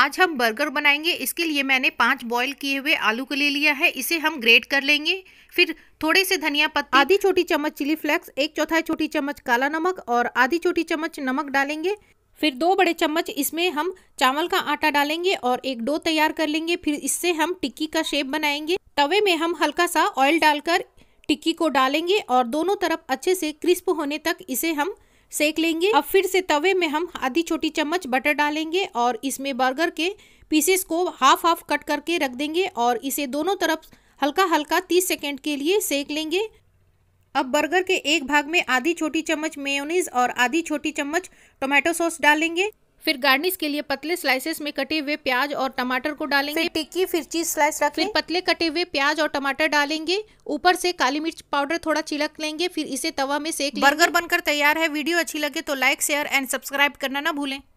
आज हम बर्गर बनाएंगे इसके लिए मैंने पांच बॉईल किए हुए आलू को ले लिया है इसे हम ग्रेट कर लेंगे फिर थोड़े से धनिया पत्ता आधी छोटी चम्मच चिली फ्लेक्स एक चौथाई छोटी चम्मच काला नमक और आधी छोटी चम्मच नमक डालेंगे फिर दो बड़े चम्मच इसमें हम चावल का आटा डालेंगे और एक डो तैयार कर लेंगे फिर इससे हम टिक्की का शेप बनाएंगे तवे में हम हल्का सा ऑयल डालकर टिक्की को डालेंगे और दोनों तरफ अच्छे से क्रिस्प होने तक इसे हम सेक लेंगे अब फिर से तवे में हम आधी छोटी चम्मच बटर डालेंगे और इसमें बर्गर के पीसेस को हाफ हाफ कट करके रख देंगे और इसे दोनों तरफ हल्का हल्का तीस सेकेंड के लिए सेक लेंगे अब बर्गर के एक भाग में आधी छोटी चम्मच मेयोनीज और आधी छोटी चम्मच टोमेटो सॉस डालेंगे फिर गार्निश के लिए पतले स्लाइसेस में कटे हुए प्याज और टमाटर को डालेंगे फिर टिक्की फिर चीज स्लाइस रखें फिर पतले कटे हुए प्याज और टमाटर डालेंगे ऊपर से काली मिर्च पाउडर थोड़ा छिलक लेंगे फिर इसे तवा में सेक बर्गर बनकर तैयार है वीडियो अच्छी लगे तो लाइक शेयर एंड सब्सक्राइब करना ना भूलें